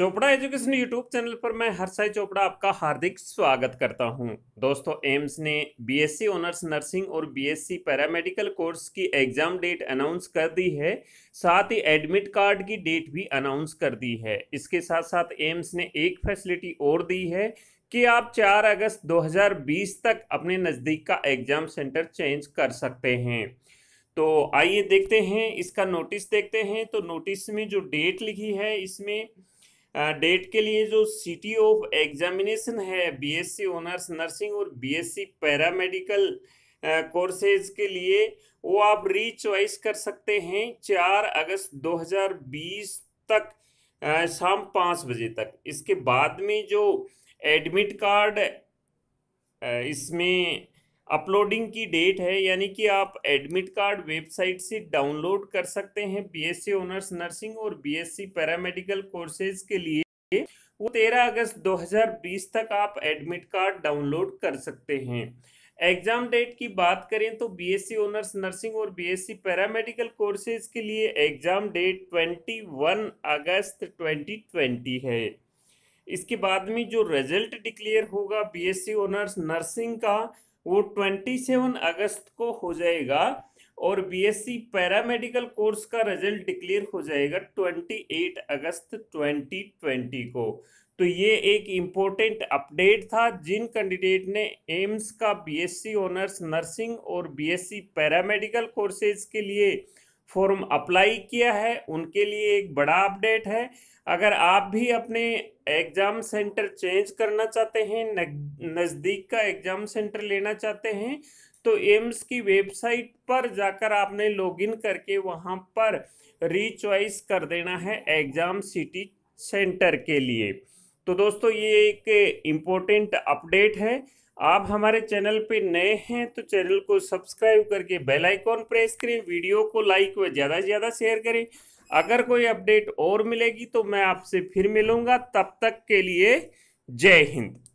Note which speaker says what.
Speaker 1: Chopra education YouTube channel पर मैं हरसाई चोपड़ा आपका हार्दिक स्वागत करता हूं। दोस्तों एम्स ने बीएससी ऑनर्स नर्सिंग और बीएससी पैरामेडिकल कोर्स की एग्जाम डेट अनाउंस कर दी है साथ ही एडमिट कार्ड की डेट भी अनाउंस कर दी है इसके साथ साथ एम्स ने एक फैसिलिटी और दी है कि आप 4 अगस्त 2020 तक अपने नज़दीक का एग्जाम सेंटर चेंज कर सकते हैं तो आइए देखते हैं इसका नोटिस देखते हैं तो नोटिस में जो डेट लिखी है इसमें डेट के लिए जो सिटी ऑफ एग्जामिनेशन है बीएससी ऑनर्स नर्सिंग और बीएससी पैरामेडिकल कोर्सेज के लिए वो आप री चॉइस कर सकते हैं चार अगस्त 2020 तक शाम पाँच बजे तक इसके बाद में जो एडमिट कार्ड इसमें अपलोडिंग की डेट है यानी कि आप एडमिट कार्ड वेबसाइट से डाउनलोड कर सकते हैं बीएससी ऑनर्स नर्सिंग और बीएससी पैरामेडिकल कोर्सेज के लिए वो तेरह अगस्त 2020 तक आप एडमिट कार्ड डाउनलोड कर सकते हैं एग्जाम डेट की बात करें तो बीएससी ऑनर्स नर्सिंग और बीएससी पैरामेडिकल कोर्सेज के लिए एग्जाम डेट 21 अगस्त 2020 है इसके बाद में जो रिजल्ट डिक्लेयर होगा बीएससी ऑनर्स नर्सिंग का वो ट्वेंटी सेवन अगस्त को हो जाएगा और बीएससी पैरामेडिकल कोर्स का रिजल्ट डिक्लेयर हो जाएगा ट्वेंटी एट अगस्त ट्वेंटी ट्वेंटी को तो ये एक इम्पोर्टेंट अपडेट था जिन कैंडिडेट ने एम्स का बीएससी ऑनर्स नर्सिंग और बीएससी पैरामेडिकल कोर्सेज के लिए फॉर्म अप्लाई किया है उनके लिए एक बड़ा अपडेट है अगर आप भी अपने एग्ज़ाम सेंटर चेंज करना चाहते हैं नज़दीक का एग्ज़ाम सेंटर लेना चाहते हैं तो एम्स की वेबसाइट पर जाकर आपने लॉगिन करके वहाँ पर रीचॉइस कर देना है एग्ज़ाम सिटी सेंटर के लिए तो दोस्तों ये एक इम्पोर्टेंट अपडेट है आप हमारे चैनल पे नए हैं तो चैनल को सब्सक्राइब करके बेल आइकॉन प्रेस करें वीडियो को लाइक व ज़्यादा से ज़्यादा शेयर करें अगर कोई अपडेट और मिलेगी तो मैं आपसे फिर मिलूँगा तब तक के लिए जय हिंद